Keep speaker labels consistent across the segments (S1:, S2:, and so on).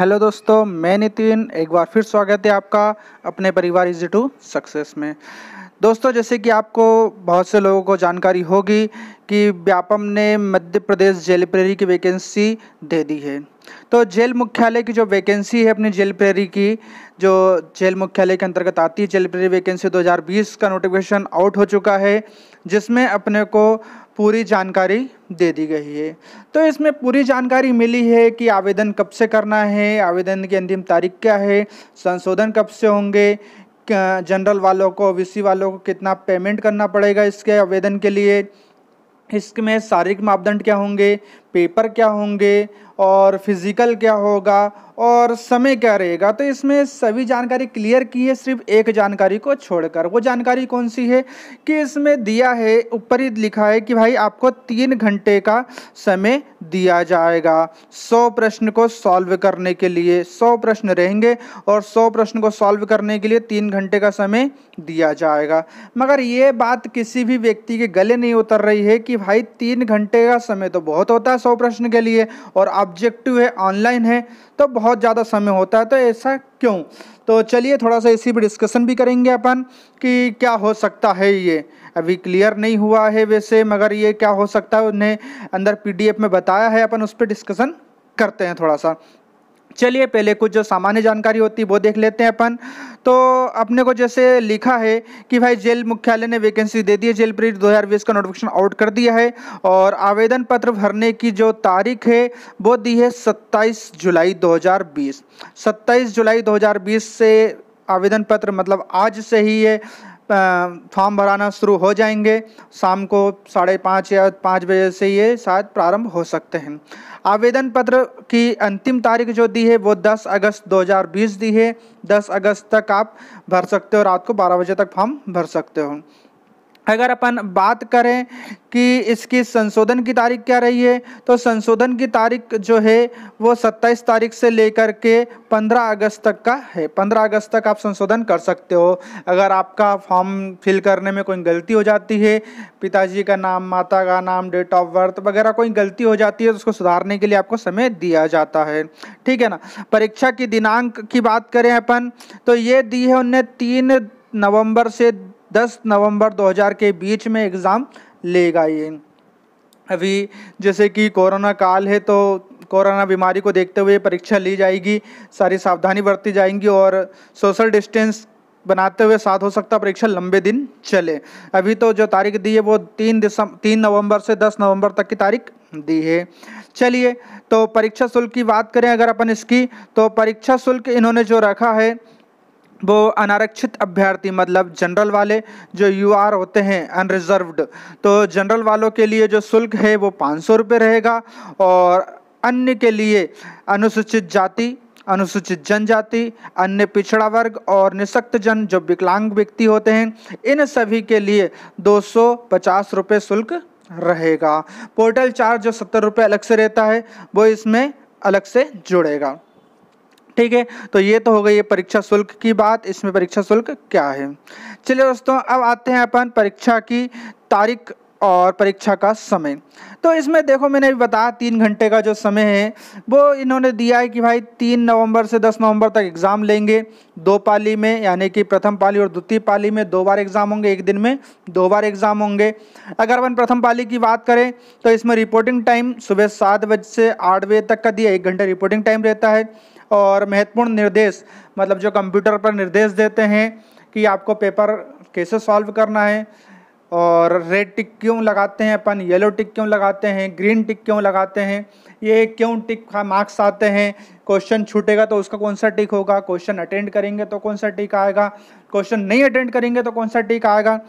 S1: hello दोस्तों मैं नितिन एक बार फिर स्वागत है आपका अपने परिवार इजी टू सक्सेस में दोस्तों जैसे कि आपको बहुत से लोगों को जानकारी होगी कि व्यापम ने मध्य प्रदेश जेल प्रेरी की वैकेंसी दे दी है तो जेल मुख्यालय की जो वैकेंसी है अपनी जेल प्रेरी की जो जेल मुख्यालय के अंतर्गत आती है जेल प्रेरी वैकेंसी 2020 का नोटिफिकेशन आउट हो चुका है जिसमें अपने को पूरी जानकारी दे दी गई है तो इसमें पूरी जानकारी मिली है कि आवेदन कब से करना है आवेदन की अंतिम तारीख क्या है संशोधन कब से होंगे जनरल वालों को ओबीसी वालों को कितना पेमेंट करना पड़ेगा इसके आवेदन के लिए इसमें शारीरिक मापदंड क्या होंगे पेपर क्या होंगे और फिज़िकल क्या होगा और समय क्या रहेगा तो इसमें सभी जानकारी क्लियर की है सिर्फ एक जानकारी को छोड़कर वो जानकारी कौन सी है कि इसमें दिया है ऊपर ही लिखा है कि भाई आपको तीन घंटे का समय दिया जाएगा सौ प्रश्न को सॉल्व करने के लिए सौ प्रश्न रहेंगे और सौ प्रश्न को सॉल्व करने के लिए तीन घंटे का समय दिया जाएगा मगर ये बात किसी भी व्यक्ति के गले नहीं उतर रही है कि भाई तीन घंटे का समय तो बहुत होता है सौ प्रश्न के लिए और ऑब्जेक्टिव है ऑनलाइन है तो बहुत ज़्यादा समय होता है तो ऐसा क्यों तो चलिए थोड़ा सा इसी पर डिस्कशन भी करेंगे अपन कि क्या हो सकता है ये अभी क्लियर नहीं हुआ है वैसे मगर ये क्या हो सकता है उन्हें अंदर पीडीएफ में बताया है अपन उस पर डिस्कसन करते हैं थोड़ा सा चलिए पहले कुछ जो सामान्य जानकारी होती है वो देख लेते हैं अपन तो अपने को जैसे लिखा है कि भाई जेल मुख्यालय ने वैकेंसी दे दी है जेल प्रीट 2020 का नोटिफिकेशन आउट कर दिया है और आवेदन पत्र भरने की जो तारीख है वो दी है 27 जुलाई 2020 27 जुलाई 2020 से आवेदन पत्र मतलब आज से ही है फॉर्म भराना शुरू हो जाएंगे शाम को साढ़े पाँच या पाँच बजे से ये शायद प्रारंभ हो सकते हैं आवेदन पत्र की अंतिम तारीख जो दी है वो 10 अगस्त 2020 दी है 10 अगस्त तक आप भर सकते हो रात को 12 बजे तक फॉर्म भर सकते हो अगर अपन बात करें कि इसकी संशोधन की तारीख क्या रही है तो संशोधन की तारीख जो है वो 27 तारीख से लेकर के 15 अगस्त तक का है 15 अगस्त तक आप संशोधन कर सकते हो अगर आपका फॉर्म फिल करने में कोई गलती हो जाती है पिताजी का नाम माता का नाम डेट ऑफ बर्थ वगैरह कोई गलती हो जाती है तो उसको सुधारने के लिए आपको समय दिया जाता है ठीक है ना परीक्षा की दिनांक की बात करें अपन तो ये दी है उनने तीन नवंबर से 10 नवंबर 2000 के बीच में एग्ज़ाम लेगा ये अभी जैसे कि कोरोना काल है तो कोरोना बीमारी को देखते हुए परीक्षा ली जाएगी सारी सावधानी बरती जाएंगी और सोशल डिस्टेंस बनाते हुए साथ हो सकता परीक्षा लंबे दिन चले अभी तो जो तारीख दी है वो तीन दिसंबर तीन नवंबर से दस नवंबर तक की तारीख दी है चलिए तो परीक्षा शुल्क की बात करें अगर अपन इसकी तो परीक्षा शुल्क इन्होंने जो रखा है वो अनारक्षित अभ्यर्थी मतलब जनरल वाले जो यू आर होते हैं अनरिजर्व्ड तो जनरल वालों के लिए जो शुल्क है वो पाँच सौ रुपये रहेगा और अन्य के लिए अनुसूचित जाति अनुसूचित जनजाति अन्य पिछड़ा वर्ग और निशक्त जन जो विकलांग व्यक्ति होते हैं इन सभी के लिए दो सौ पचास रुपये शुल्क रहेगा पोर्टल चार्ज जो सत्तर रुपये अलग से रहता है वो इसमें अलग से जुड़ेगा ठीक है तो ये तो हो गई ये परीक्षा शुल्क की बात इसमें परीक्षा शुल्क क्या है चलिए दोस्तों अब आते हैं अपन परीक्षा की तारीख और परीक्षा का समय तो इसमें देखो मैंने भी बताया तीन घंटे का जो समय है वो इन्होंने दिया है कि भाई तीन नवंबर से दस नवंबर तक एग्ज़ाम लेंगे दो पाली में यानी कि प्रथम पाली और द्वितीय पाली में दो बार एग्ज़ाम होंगे एक दिन में दो बार एग्ज़ाम होंगे अगर अपन प्रथम पाली की बात करें तो इसमें रिपोर्टिंग टाइम सुबह सात बजे से आठ बजे तक का दिया एक घंटे रिपोर्टिंग टाइम रहता है और महत्वपूर्ण निर्देश मतलब जो कंप्यूटर पर निर्देश देते हैं कि आपको पेपर कैसे सॉल्व करना है और रेड टिक क्यों लगाते हैं अपन येलो टिक क्यों लगाते हैं ग्रीन टिक क्यों लगाते हैं ये क्यों टिक का मार्क्स आते हैं क्वेश्चन छूटेगा तो उसका कौन सा टिक होगा क्वेश्चन अटेंड करेंगे तो कौन सा टिक आएगा क्वेश्चन नहीं अटेंड करेंगे तो कौन सा टिक आएगा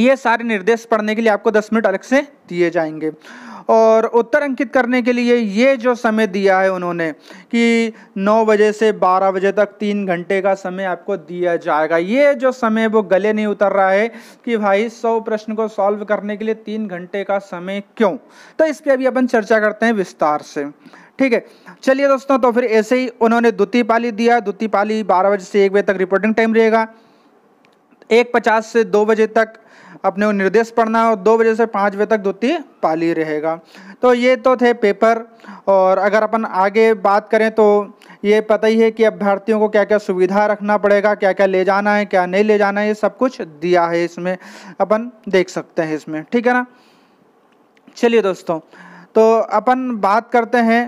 S1: ये सारे निर्देश पढ़ने के लिए आपको 10 मिनट अलग से दिए जाएंगे और उत्तर अंकित करने के लिए ये जो समय दिया है उन्होंने कि 9 बजे से 12 बजे तक तीन घंटे का समय आपको दिया जाएगा ये जो समय वो गले नहीं उतर रहा है कि भाई सौ प्रश्न को सॉल्व करने के लिए तीन घंटे का समय क्यों तो इस पर अभी अपन चर्चा करते हैं विस्तार से ठीक है चलिए दोस्तों तो फिर ऐसे ही उन्होंने द्वितीय पाली दिया द्वितीय पाली बारह बजे से एक बजे तक रिपोर्टिंग टाइम रहेगा एक पचास से दो बजे तक अपने को निर्देश पढ़ना और दो बजे से पाँच बजे तक द्वितीय पाली रहेगा तो ये तो थे पेपर और अगर अपन आगे बात करें तो ये पता ही है कि अभ्यर्थियों को क्या क्या सुविधा रखना पड़ेगा क्या क्या ले जाना है क्या नहीं ले जाना है ये सब कुछ दिया है इसमें अपन देख सकते हैं इसमें ठीक है ना चलिए दोस्तों तो अपन बात करते हैं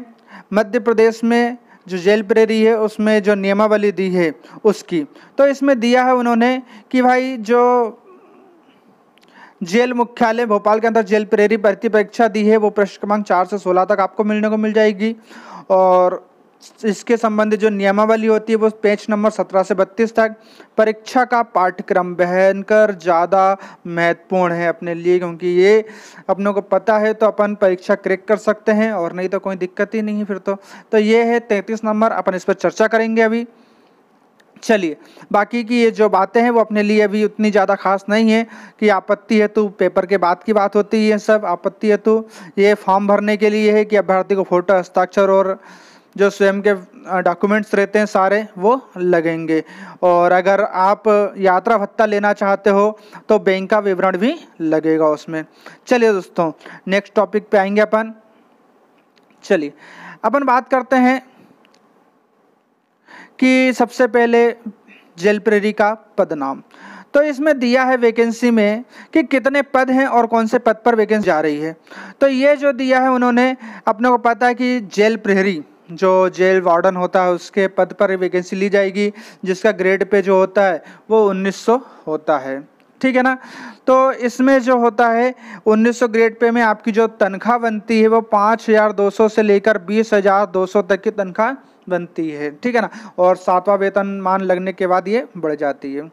S1: मध्य प्रदेश में जो जेल प्रेरी है उसमें जो नियमावली दी है उसकी तो इसमें दिया है उन्होंने कि भाई जो जेल मुख्यालय भोपाल के अंदर जेल प्रेरी भर्ती परीक्षा दी है वो प्रश्न क्रमांक चार से सोलह तक आपको मिलने को मिल जाएगी और इसके संबंधित जो नियमावली होती है वो पेज नंबर सत्रह से बत्तीस तक परीक्षा का पाठ्यक्रम बहनकर ज़्यादा महत्वपूर्ण है अपने लिए क्योंकि ये अपनों को पता है तो अपन परीक्षा क्रेक कर सकते हैं और नहीं तो कोई दिक्कत ही नहीं फिर तो तो ये है तैंतीस नंबर अपन इस पर चर्चा करेंगे अभी चलिए बाकी की ये जो बातें हैं वो अपने लिए अभी उतनी ज़्यादा खास नहीं है कि आपत्ति हेतु पेपर के बाद की बात होती है सब आपत्ति हेतु ये फॉर्म भरने के लिए है कि अभ्यर्थी को फोटो हस्ताक्षर और जो स्वयं के डॉक्यूमेंट्स रहते हैं सारे वो लगेंगे और अगर आप यात्रा भत्ता लेना चाहते हो तो बैंक का विवरण भी लगेगा उसमें चलिए दोस्तों नेक्स्ट टॉपिक पे आएंगे अपन चलिए अपन बात करते हैं कि सबसे पहले जेल प्रेरी का पदनाम तो इसमें दिया है वैकेंसी में कि कितने पद हैं और कौन से पद पर वैकेंसी जा रही है तो ये जो दिया है उन्होंने अपने को पता है कि जेल प्रहरी जो जेल वार्डन होता है उसके पद पर वैकेंसी ली जाएगी जिसका ग्रेड पे जो होता है वो 1900 होता है ठीक है ना तो इसमें जो होता है 1900 ग्रेड पे में आपकी जो तनख्वाह बनती है वो 5200 से लेकर 20200 तक की तनख्वाह बनती है ठीक है ना और सातवां वेतन मान लगने के बाद ये बढ़ जाती है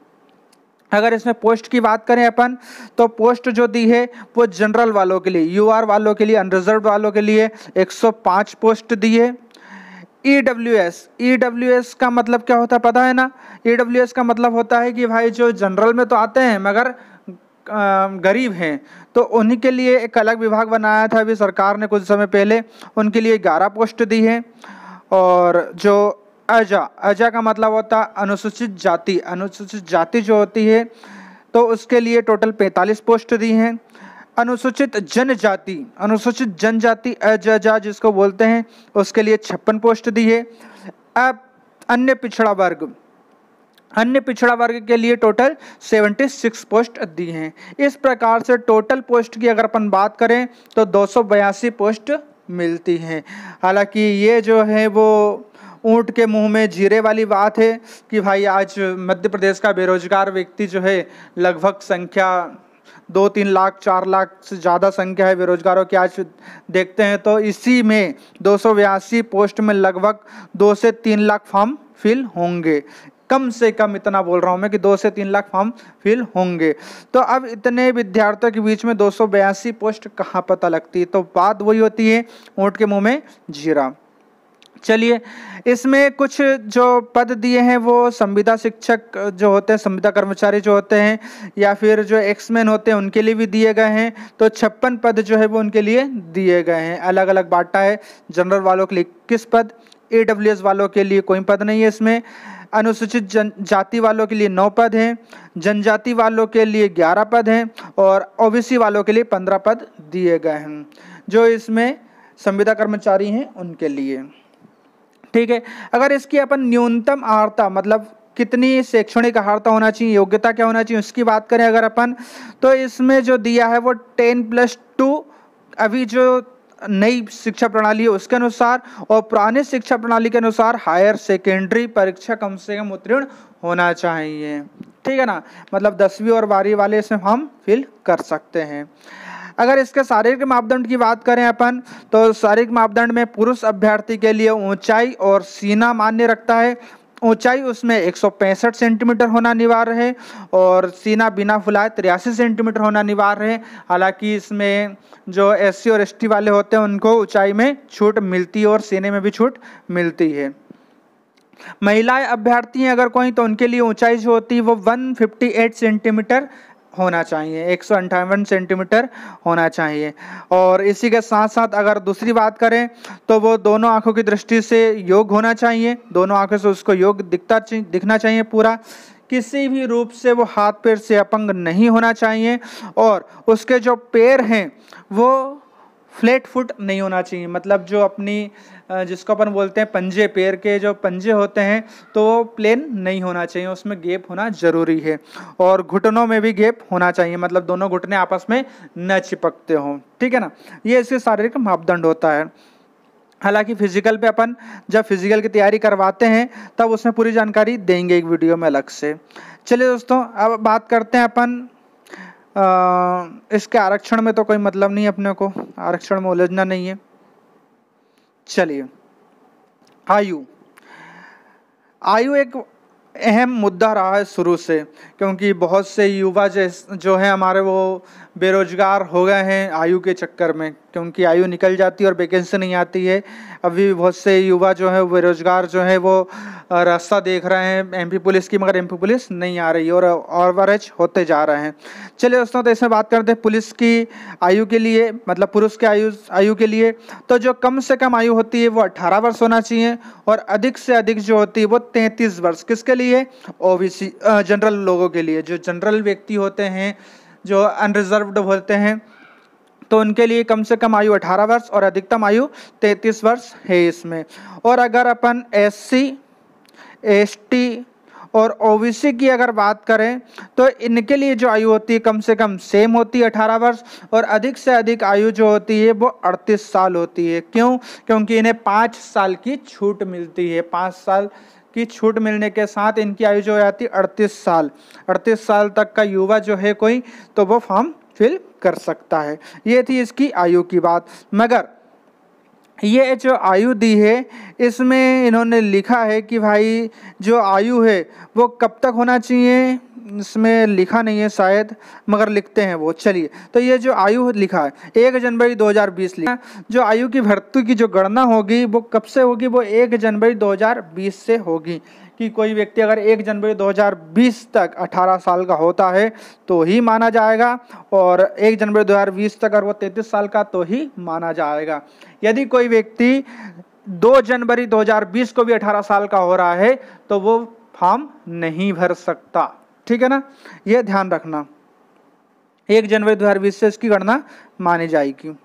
S1: अगर इसमें पोस्ट की बात करें अपन तो पोस्ट जो दी है वो जनरल वालों के लिए यूआर वालों के लिए अनरिजर्व वालों के लिए 105 पोस्ट दी है E W S E W S का मतलब क्या होता है पता है ना ई डब्ल्यू एस का मतलब होता है कि भाई जो जनरल में तो आते हैं मगर गरीब हैं तो उन्हीं के लिए एक अलग विभाग बनाया था अभी सरकार ने कुछ समय पहले उनके लिए ग्यारह पोस्ट दी है और जो अजा अजा का मतलब होता है अनुसूचित जाति अनुसूचित जाति जो होती है तो उसके लिए टोटल पैंतालीस पोस्ट दी हैं अनुसूचित जनजाति अनुसूचित जनजाति अजा जिसको बोलते हैं उसके लिए छप्पन पोस्ट दी है अब अन्य पिछड़ा वर्ग अन्य पिछड़ा वर्ग के लिए टोटल 76 पोस्ट दी हैं इस प्रकार से टोटल पोस्ट की अगर अपन बात करें तो दो पोस्ट मिलती हैं हालांकि ये जो है वो ऊँट के मुंह में जीरे वाली बात है कि भाई आज मध्य प्रदेश का बेरोजगार व्यक्ति जो है लगभग संख्या दो तीन लाख चार लाख से ज़्यादा संख्या है बेरोजगारों की आज देखते हैं तो इसी में दो पोस्ट में लगभग दो से तीन लाख फॉर्म फिल होंगे कम से कम इतना बोल रहा हूँ मैं कि दो से तीन लाख फॉर्म फिल होंगे तो अब इतने विद्यार्थियों के बीच में दो पोस्ट कहाँ पता लगती है तो बात वही होती है ऊँट के मुँह में जीरा चलिए इसमें कुछ जो पद दिए हैं वो संविदा शिक्षक जो होते हैं संविदा कर्मचारी जो होते हैं या फिर जो एक्समैन होते हैं उनके लिए भी दिए गए हैं तो छप्पन पद जो है वो उनके लिए दिए गए हैं अलग अलग बांटा है जनरल वालों के लिए किस पद ए वालों के लिए कोई पद नहीं है इसमें अनुसूचित जन जाति वालों के लिए नौ पद हैं जनजाति वालों के लिए ग्यारह पद हैं और ओबीसी वालों के लिए पंद्रह पद दिए गए हैं जो इसमें संविदा कर्मचारी हैं उनके लिए ठीक है अगर इसकी अपन न्यूनतम आर्ता मतलब कितनी शैक्षणिक आहारता होना चाहिए योग्यता क्या होना चाहिए उसकी बात करें अगर अपन तो इसमें जो दिया है वो टेन प्लस टू अभी जो नई शिक्षा प्रणाली है उसके अनुसार और पुराने शिक्षा प्रणाली के अनुसार हायर सेकेंडरी परीक्षा कम से कम उत्तीर्ण होना चाहिए ठीक है ना मतलब दसवीं और बारहवीं वाले इसमें हम फिल कर सकते हैं अगर इसके शारीरिक मापदंड की बात करें अपन तो शारीरिक मापदंड में पुरुष अभ्यर्थी के लिए ऊंचाई और सीना मान्य रखता है ऊंचाई उसमें एक सेंटीमीटर होना अनिवार्य है और सीना बिना फुलाए तिरासी सेंटीमीटर होना अनिवार्य है हालांकि इसमें जो एस और एस वाले होते हैं उनको ऊंचाई में छूट मिलती है और सीने में भी छूट मिलती है महिलाएं अभ्यर्थी हैं अगर कोई तो उनके लिए ऊंचाई जो होती है वो 158 सेंटीमीटर होना चाहिए एक सेंटीमीटर होना चाहिए और इसी के साथ साथ अगर दूसरी बात करें तो वो दोनों आँखों की दृष्टि से योग होना चाहिए दोनों आँखों से उसको योग दिखता दिखना चाहिए पूरा किसी भी रूप से वो हाथ पैर से अपंग नहीं होना चाहिए और उसके जो पैर हैं वो फ्लैट फुट नहीं होना चाहिए मतलब जो अपनी जिसको अपन बोलते हैं पंजे पैर के जो पंजे होते हैं तो वो प्लेन नहीं होना चाहिए उसमें गेप होना ज़रूरी है और घुटनों में भी गेप होना चाहिए मतलब दोनों घुटने आपस में न चिपकते हों ठीक है ना ये इसके शारीरिक मापदंड होता है हालांकि फिजिकल पे अपन जब फिजिकल की तैयारी करवाते हैं तब उसमें पूरी जानकारी देंगे एक वीडियो में अलग से चलिए दोस्तों अब बात करते हैं अपन इसके आरक्षण में तो कोई मतलब नहीं अपने को आरक्षण में उलझना नहीं है चलिए आयु आयु एक अहम मुद्दा रहा है शुरू से क्योंकि बहुत से युवा जैसे जो हैं हमारे वो बेरोजगार हो गए हैं आयु के चक्कर में क्योंकि आयु निकल जाती है और वैकेंसी नहीं आती है अभी बहुत से युवा जो है बेरोजगार जो है वो रास्ता देख रहे हैं एमपी पुलिस की मगर एमपी पुलिस नहीं आ रही और ओवरेज होते जा रहे हैं चलिए दोस्तों तो इसमें बात करते हैं पुलिस की आयु के लिए मतलब पुरुष के आयु आयु के लिए तो जो कम से कम आयु होती है वो अट्ठारह वर्ष होना चाहिए और अधिक से अधिक जो होती है वो तैंतीस वर्ष किसके लिए ओ जनरल लोगों के लिए जो जनरल व्यक्ति होते हैं जो अनरिजर्वड होते हैं तो उनके लिए कम से कम आयु 18 वर्ष और अधिकतम आयु 33 वर्ष है इसमें और अगर अपन एस सी एस टी और ओबीसी की अगर बात करें तो इनके लिए जो आयु होती है कम से कम सेम होती है अठारह वर्ष और अधिक से अधिक आयु जो होती है वो अड़तीस साल होती है क्यों क्योंकि इन्हें पाँच साल की छूट मिलती है पाँच साल की छूट मिलने के साथ इनकी आयु जो आती अड़तीस साल अड़तीस साल तक का युवा जो है कोई तो वो फॉर्म फिल कर सकता है ये थी इसकी आयु की बात मगर ये जो आयु दी है इसमें इन्होंने लिखा है कि भाई जो आयु है वो कब तक होना चाहिए इसमें लिखा नहीं है शायद मगर लिखते हैं वो चलिए तो ये जो आयु लिखा है एक जनवरी 2020 लिखा जो आयु की भर्ती की जो गणना होगी वो कब से होगी वो एक जनवरी 2020 से होगी कि कोई व्यक्ति अगर एक जनवरी 2020 तक 18 साल का होता है तो ही माना जाएगा और एक जनवरी 2020 तक अगर वो 33 साल का तो ही माना जाएगा यदि कोई व्यक्ति 2 जनवरी 2020 को भी 18 साल का हो रहा है तो वो फॉर्म नहीं भर सकता ठीक है ना यह ध्यान रखना एक जनवरी दो हज़ार बीस से इसकी गणना मानी जाएगी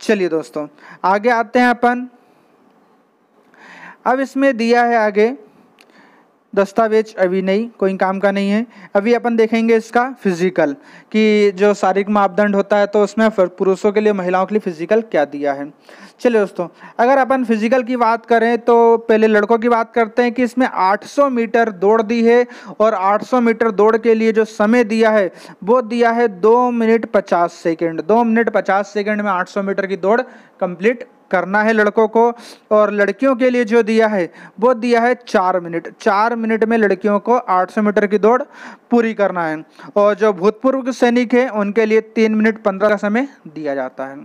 S1: चलिए दोस्तों आगे आते हैं अपन अब इसमें दिया है आगे दस्तावेज अभी नहीं कोई काम का नहीं है अभी अपन देखेंगे इसका फिजिकल कि जो शारीरिक मापदंड होता है तो उसमें पुरुषों के लिए महिलाओं के लिए फिजिकल क्या दिया है चलिए दोस्तों अगर अपन फिजिकल की बात करें तो पहले लड़कों की बात करते हैं कि इसमें 800 मीटर दौड़ दी है और 800 मीटर दौड़ के लिए जो समय दिया है वो दिया है दो मिनट पचास सेकेंड दो मिनट पचास सेकेंड में आठ मीटर की दौड़ कंप्लीट करना है लड़कों को और लड़कियों के लिए जो दिया है वो दिया है चार मिनट चार मिनट में लड़कियों को 800 मीटर की दौड़ पूरी करना है और जो भूतपूर्व सैनिक है उनके लिए तीन मिनट पंद्रह का समय दिया जाता है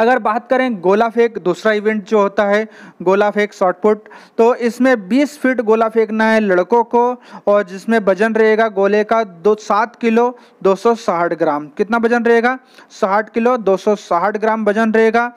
S1: अगर बात करें गोला फेंक दूसरा इवेंट जो होता है गोला फेंक शॉर्टपुट तो इसमें 20 फीट गोला फेंकना है लड़कों को और जिसमें वजन रहेगा गोले का दो सात किलो दो ग्राम कितना वजन रहेगा साठ किलो दो ग्राम वजन रहेगा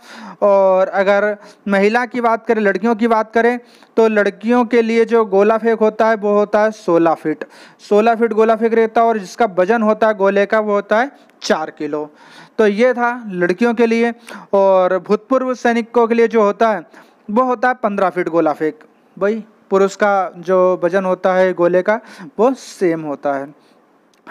S1: और अगर महिला की बात करें लड़कियों की बात करें तो लड़कियों के लिए जो गोला फेंक होता है वो होता है सोलह फीट सोलह फीट गोला फेंक रहता है और जिसका वजन होता है गोले का वो होता है चार किलो तो ये था लड़कियों के लिए और भूतपूर्व सैनिकों के लिए जो होता है वो होता है पंद्रह फिट गोला फेंक भाई पुरुष का जो वजन होता है गोले का वो सेम होता है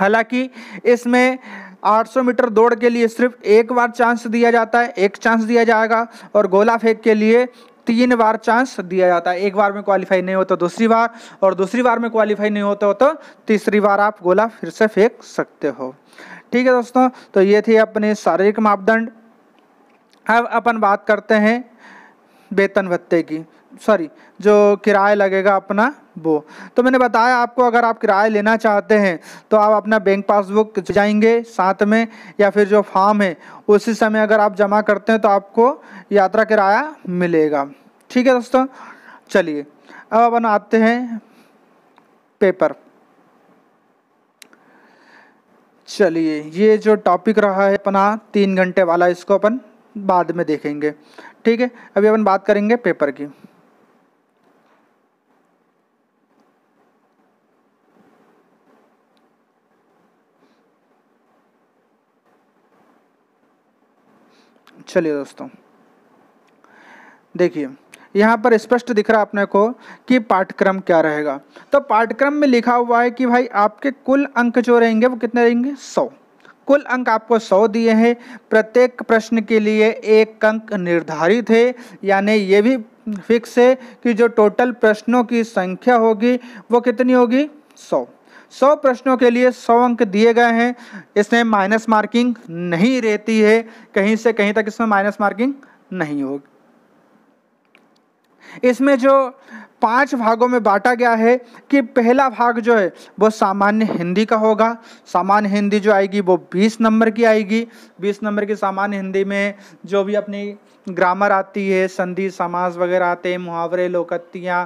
S1: हालांकि इसमें 800 मीटर दौड़ के लिए सिर्फ एक बार चांस दिया जाता है एक चांस दिया जाएगा और गोला फेंक के लिए तीन बार चांस दिया जाता है एक बार में क्वालिफाई नहीं होता दूसरी बार और दूसरी बार में क्वालिफाई नहीं होता हो तो तीसरी बार आप गोला फिर से फेंक सकते हो ठीक है दोस्तों तो ये थे अपने शारीरिक मापदंड अब अपन बात करते हैं वेतन भत्ते की सॉरी जो किराया लगेगा अपना वो तो मैंने बताया आपको अगर आप किराया लेना चाहते हैं तो आप अपना बैंक पासबुक जाएंगे साथ में या फिर जो फॉर्म है उसी समय अगर आप जमा करते हैं तो आपको यात्रा किराया मिलेगा ठीक है दोस्तों चलिए अब अपन आते हैं पेपर चलिए ये जो टॉपिक रहा है अपना तीन घंटे वाला इसको अपन बाद में देखेंगे ठीक है अभी अपन बात करेंगे पेपर की चलिए दोस्तों देखिए यहाँ पर स्पष्ट दिख रहा अपने को कि पाठ्यक्रम क्या रहेगा तो पाठ्यक्रम में लिखा हुआ है कि भाई आपके कुल अंक जो रहेंगे वो कितने रहेंगे सौ कुल अंक आपको सौ दिए हैं प्रत्येक प्रश्न के लिए एक अंक निर्धारित है यानी ये भी फिक्स है कि जो टोटल प्रश्नों की संख्या होगी वो कितनी होगी सौ सौ प्रश्नों के लिए सौ अंक दिए गए हैं इसमें माइनस मार्किंग नहीं रहती है कहीं से कहीं तक इसमें माइनस मार्किंग नहीं होगी इसमें जो पांच भागों में बांटा गया है कि पहला भाग जो है वो सामान्य हिंदी का होगा सामान्य हिंदी जो आएगी वो 20 नंबर की आएगी 20 नंबर की सामान्य हिंदी में जो भी अपनी ग्रामर आती है संधि समास वगैरह आते हैं मुहावरे लोकत्तियाँ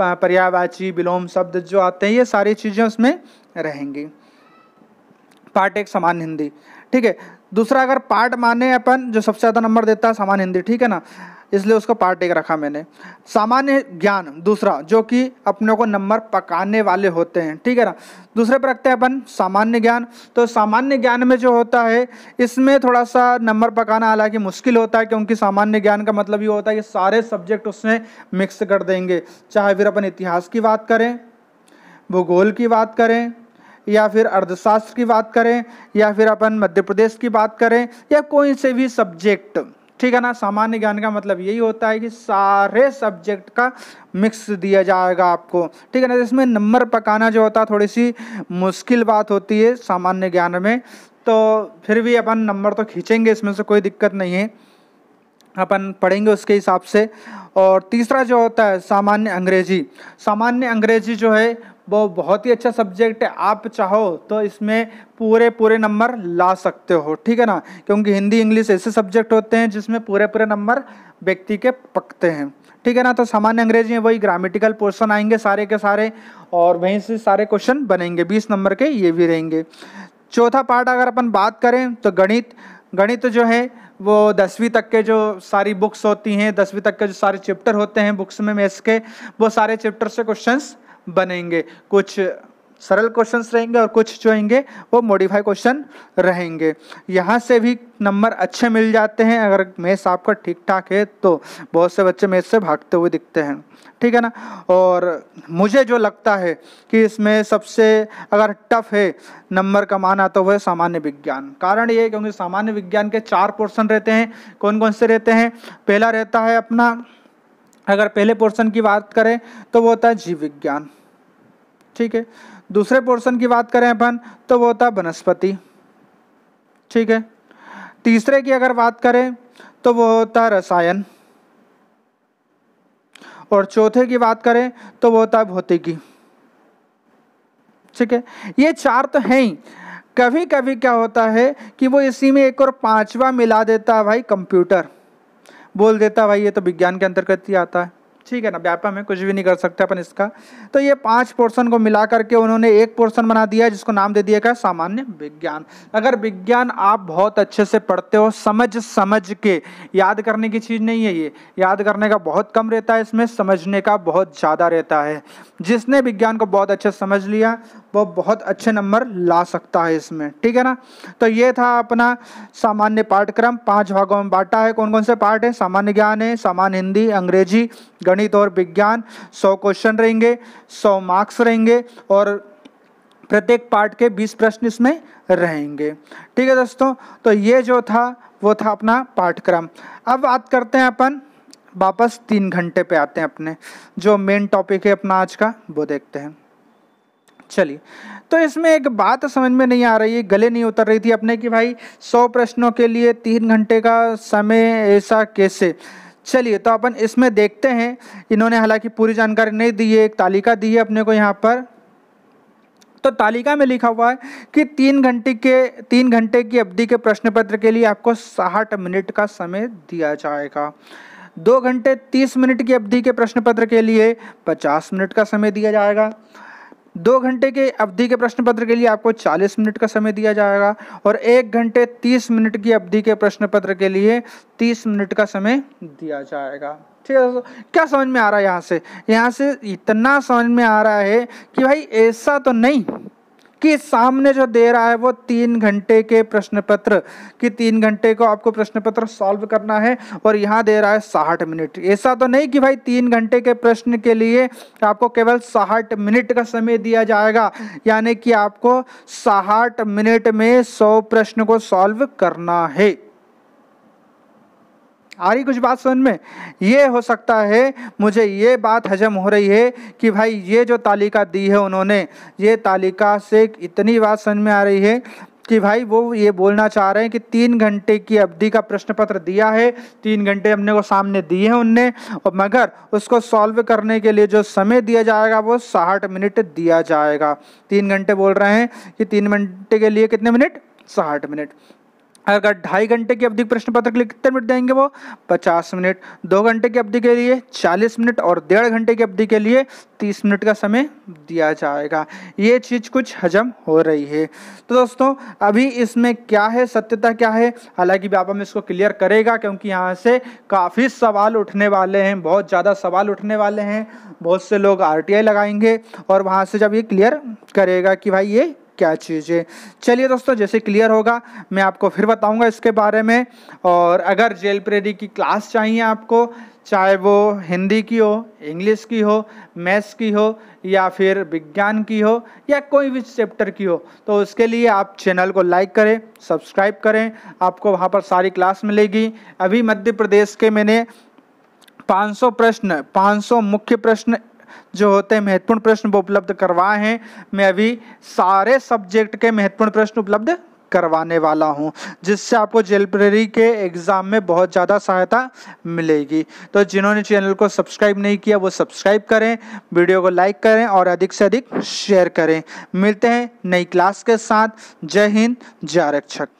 S1: पर्यावाची विलोम शब्द जो आते हैं ये सारी चीज़ें उसमें रहेंगी पार्ट एक समान हिंदी ठीक है दूसरा अगर पार्ट माने अपन जो सबसे ज़्यादा नंबर देता है समान हिंदी ठीक है ना इसलिए उसको पार्ट एक रखा मैंने सामान्य ज्ञान दूसरा जो कि अपने को नंबर पकाने वाले होते हैं ठीक है ना दूसरे पर रखते हैं अपन सामान्य ज्ञान तो सामान्य ज्ञान में जो होता है इसमें थोड़ा सा नंबर पकाना हालांकि मुश्किल होता है क्योंकि सामान्य ज्ञान का मतलब ये होता है कि सारे सब्जेक्ट उसमें मिक्स कर देंगे चाहे फिर अपन इतिहास की बात करें भूगोल की बात करें या फिर अर्थशास्त्र की बात करें या फिर अपन मध्य प्रदेश की बात करें या कोई से भी सब्जेक्ट ठीक है ना सामान्य ज्ञान का मतलब यही होता है कि सारे सब्जेक्ट का मिक्स दिया जाएगा आपको ठीक है ना इसमें नंबर पकाना जो होता है थोड़ी सी मुश्किल बात होती है सामान्य ज्ञान में तो फिर भी अपन नंबर तो खींचेंगे इसमें से कोई दिक्कत नहीं है अपन पढ़ेंगे उसके हिसाब से और तीसरा जो होता है सामान्य अंग्रेजी सामान्य अंग्रेजी जो है वो बहुत ही अच्छा सब्जेक्ट है आप चाहो तो इसमें पूरे पूरे नंबर ला सकते हो ठीक है ना क्योंकि हिंदी इंग्लिश ऐसे सब्जेक्ट होते हैं जिसमें पूरे पूरे नंबर व्यक्ति के पकते हैं ठीक है ना तो सामान्य अंग्रेजी में वही ग्रामेटिकल पोर्सन आएंगे सारे के सारे और वहीं से सारे क्वेश्चन बनेंगे बीस नंबर के ये भी रहेंगे चौथा पार्ट अगर अपन बात करें तो गणित गणित जो है वो दसवीं तक के जो सारी बुक्स होती हैं दसवीं तक के जो सारे चैप्टर होते हैं बुक्स में मैथ्स के वो सारे चैप्टर से क्वेश्चंस बनेंगे कुछ सरल क्वेश्चंस रहेंगे और कुछ जो होंगे वो मॉडिफाई क्वेश्चन रहेंगे यहाँ से भी नंबर अच्छे मिल जाते हैं अगर मेस आपका ठीक ठाक है तो बहुत से बच्चे मेस से भागते हुए दिखते हैं ठीक है ना और मुझे जो लगता है कि इसमें सबसे अगर टफ है नंबर कमाना तो वह सामान्य विज्ञान कारण ये है क्योंकि सामान्य विज्ञान के चार पोर्सन रहते हैं कौन कौन से रहते हैं पहला रहता है अपना अगर पहले पोर्शन की बात करें तो वो होता है जीव विज्ञान ठीक है दूसरे पोर्शन की बात करें अपन तो वो होता है वनस्पति ठीक है तीसरे की अगर बात करें तो वो होता है रसायन और चौथे की बात करें तो वो होता है भौतिकी ठीक है ये चार तो हैं ही कभी कभी क्या होता है कि वो इसी में एक और पांचवा मिला देता है भाई कंप्यूटर बोल देता भाई ये तो विज्ञान के अंतर्गत ही आता है ठीक है ना व्यापम में कुछ भी नहीं कर सकते अपन इसका तो ये पांच पोर्शन को मिला करके उन्होंने एक पोर्शन बना दिया जिसको नाम दे दिया गया सामान्य विज्ञान अगर विज्ञान आप बहुत अच्छे से पढ़ते हो समझ समझ के याद करने की चीज़ नहीं है ये याद करने का बहुत कम रहता है इसमें समझने का बहुत ज़्यादा रहता है जिसने विज्ञान को बहुत अच्छे समझ लिया वो बहुत अच्छे नंबर ला सकता है इसमें ठीक है ना तो ये था अपना सामान्य पाठ्यक्रम पाँच भागों में बांटा है कौन कौन से पार्ट है सामान्य ज्ञान है सामान्य हिंदी अंग्रेजी गणित गणित और विज्ञान सौ क्वेश्चन रहेंगे सौ मार्क्स रहेंगे और प्रत्येक पार्ट के बीस प्रश्न इसमें रहेंगे ठीक है दोस्तों तो ये जो था वो था अपना पाठ्यक्रम अब बात करते हैं अपन वापस तीन घंटे पे आते हैं अपने जो मेन टॉपिक है अपना आज का वो देखते हैं चलिए तो इसमें एक बात समझ में नहीं आ रही है गले नहीं उतर रही थी अपने कि भाई सौ प्रश्नों के लिए तीन घंटे का समय ऐसा कैसे चलिए तो अपन इसमें देखते हैं इन्होंने हालांकि पूरी जानकारी नहीं दी है एक तालिका दी है अपने को यहाँ पर तो तालिका में लिखा हुआ है कि तीन घंटे के तीन घंटे की अवधि के प्रश्न पत्र के लिए आपको साठ मिनट का समय दिया जाएगा दो घंटे तीस मिनट की अवधि के प्रश्न पत्र के लिए पचास मिनट का समय दिया जाएगा दो घंटे के अवधि के प्रश्न पत्र के लिए आपको 40 मिनट का समय दिया जाएगा और एक घंटे 30 मिनट की अवधि के प्रश्न पत्र के लिए 30 मिनट का समय दिया जाएगा ठीक है क्या समझ में आ रहा है यहाँ से यहाँ से इतना समझ में आ रहा है कि भाई ऐसा तो नहीं कि सामने जो दे रहा है वो तीन घंटे के प्रश्न पत्र कि तीन घंटे को आपको प्रश्न पत्र सॉल्व करना है और यहाँ दे रहा है साठ मिनट ऐसा तो नहीं कि भाई तीन घंटे के प्रश्न के लिए आपको केवल साठ मिनट का समय दिया जाएगा यानी कि आपको साठ मिनट में सौ प्रश्न को सॉल्व करना है आ रही कुछ बात सुन में ये हो सकता है मुझे ये बात हजम हो रही है कि भाई ये जो तालिका दी है उन्होंने ये तालिका से इतनी बात समझ में आ रही है कि भाई वो ये बोलना चाह रहे हैं कि तीन घंटे की अवधि का प्रश्न पत्र दिया है तीन घंटे हमने को सामने दिए हैं उनने और मगर उसको सॉल्व करने के लिए जो समय दिया जाएगा वो साठ मिनट दिया जाएगा तीन घंटे बोल रहे हैं कि तीन घंटे के लिए कितने मिनट साठ मिनट अगर ढाई घंटे की अवधि प्रश्न पत्र के लिए कितने मिनट देंगे वो पचास मिनट दो घंटे की अवधि के लिए चालीस मिनट और डेढ़ घंटे की अवधि के लिए तीस मिनट का समय दिया जाएगा ये चीज़ कुछ हजम हो रही है तो दोस्तों अभी इसमें क्या है सत्यता क्या है हालांकि बाबा में इसको क्लियर करेगा क्योंकि यहाँ से काफ़ी सवाल उठने वाले हैं बहुत ज़्यादा सवाल उठने वाले हैं बहुत से लोग आर लगाएंगे और वहाँ से जब ये क्लियर करेगा कि भाई ये क्या चीज़ है चलिए दोस्तों जैसे क्लियर होगा मैं आपको फिर बताऊंगा इसके बारे में और अगर जेल प्रेरी की क्लास चाहिए आपको चाहे वो हिंदी की हो इंग्लिश की हो मैथ्स की हो या फिर विज्ञान की हो या कोई भी चैप्टर की हो तो उसके लिए आप चैनल को लाइक करें सब्सक्राइब करें आपको वहाँ पर सारी क्लास मिलेगी अभी मध्य प्रदेश के मैंने 500 प्रश्न 500 मुख्य प्रश्न जो होते हैं महत्वपूर्ण प्रश्न वो उपलब्ध करवाए हैं मैं अभी सारे सब्जेक्ट के महत्वपूर्ण प्रश्न उपलब्ध करवाने वाला हूँ जिससे आपको जेलब्रेरी के एग्ज़ाम में बहुत ज़्यादा सहायता मिलेगी तो जिन्होंने चैनल को सब्सक्राइब नहीं किया वो सब्सक्राइब करें वीडियो को लाइक करें और अधिक से अधिक शेयर करें मिलते हैं नई क्लास के साथ जय हिंद जय आरक्षक